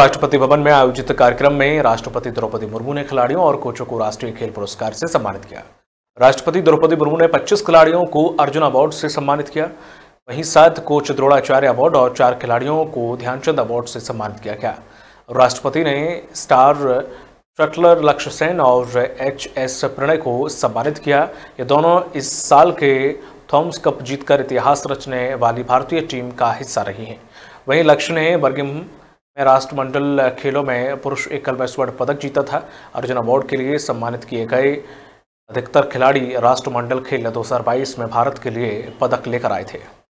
राष्ट्रपति भवन में आयोजित कार्यक्रम में राष्ट्रपति द्रौपदी मुर्मू ने खिलाड़ियों और कोचों को राष्ट्रीय खेल पुरस्कार से सम्मानित किया राष्ट्रपति द्रौपदी मुर्मू ने 25 खिलाड़ियों को अर्जुन अवार्ड से सम्मानित किया वहीं सात कोच द्रोणाचार्य अवार्ड और चार खिलाड़ियों को ध्यानचंद अवार्ड से सम्मानित किया गया राष्ट्रपति ने स्टार शटलर लक्ष्य सेन और एच एस प्रणय को सम्मानित किया ये दोनों इस साल के थॉम्स कप जीतकर इतिहास रचने वाली भारतीय टीम का हिस्सा रही हैं वहीं लक्ष्य ने बर्गिम मैं राष्ट्रमंडल खेलों में पुरुष एकल में स्वर्ण पदक जीता था अर्जुन अवार्ड के लिए सम्मानित किए गए अधिकतर खिलाड़ी राष्ट्रमंडल खेल 2022 में भारत के लिए पदक लेकर आए थे